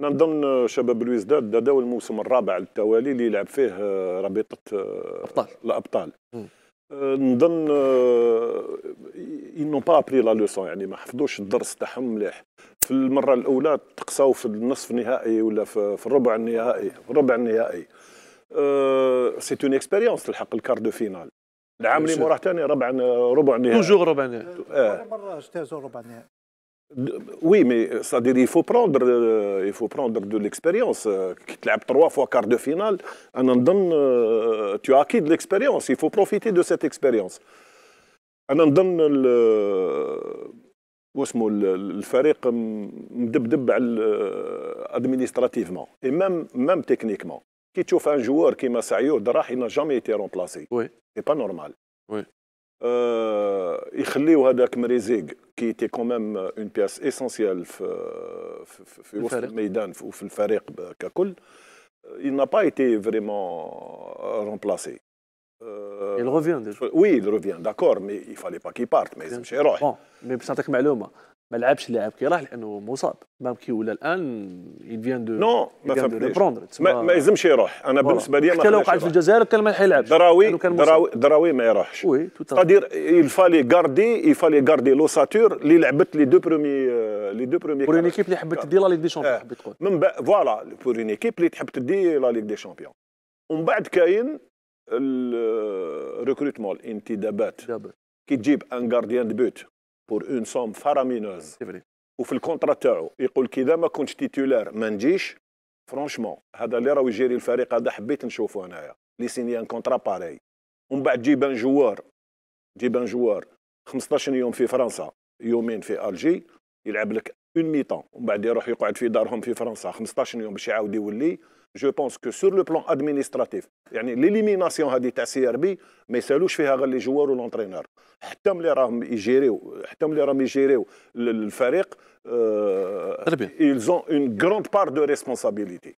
انا نظن شباب الوزداد دا داو الموسم الرابع للتوالي اللي يلعب فيه آه، رابطه آه، الابطال الابطال نظن انو با ابري لا لوسون يعني ما حفظوش الدرس تاعهم مليح في المره الاولى تقصاو في النصف النهائي ولا في الربع النهائي في الربع النهائي سي اون اكسبيريونس الحق الكار دو فينال العام اللي موراه ثاني ربع آه، ربع نهائي توجور ربع نهائي مره اجتازوا ربع نهائي Oui, mais ça euh, dire il faut prendre, euh, il faut prendre de l'expérience. Euh, tu trois fois quart de finale, tu as acquis de l'expérience. Il faut profiter de cette expérience. On en donne le, le, administrativement et même, même techniquement. Qui tu un joueur qui m'a saillé au il n'a jamais été remplacé. Ce n'est pas normal. Oui. Euh, يخليو هذاك مريزيق كي تي كوميم اون بياس اسونسيال في في وسط الميدان وفي الفريق ككل euh, il n'a pas été vraiment euh, remplacé. Euh... Il revient déjà. Oui, il revient, d'accord, mais il ne fallait pas qu'il parte. Mais c'est bon, Mais c'est un ما لعبش اللاعب كي راح لانه مصاب مام كي ولا الان يدفيان دو نو ما فهمتش ما يلزمش يروح انا بالنسبه لي ما حتى لو قعد في الجزائر كان ما يلعبش دراوي دراوي دراوي ما يروحش وي قادر يلفالي غاردي يلفالي غاردي لوساتور اللي لعبت لي دو برومي لي دو برومي بور اون ايكيب اللي حبت تدي لا ليغ دي شامبيون حبيت تقول من بعد فوالا بور اون ايكيب اللي تحب تدي لا ليغ دي شامبيون ومن بعد كاين الريكروتمون الانتدابات كي تجيب ان غارديان دو بوت بور اون سوم فارامينوز وفي الكونترا تاعو يقول كي اذا ما كنتش تيتولار ما نجيش فرونشمون هذا اللي راه يجيري الفريق هذا حبيت نشوفه انايا لي سيني ان كونترا باري ومن بعد جيب ان جوار جيب ان جوار 15 يوم في فرنسا يومين في الجي يلعب لك اون مي ومن بعد يروح يقعد في دارهم في فرنسا 15 يوم باش يعاود يولي جو بونس كو سور لو بلان ادمينستراتيف يعني ليليميناسيون هذه تاع سي ار بي ما يسالوش فيها غير لي جوار ولونترينور حتى ملي راهم يجيريو حتى ملي راهم يجيريو الفريق ايلزون اون كروند بار دو ريسبونسابيليتي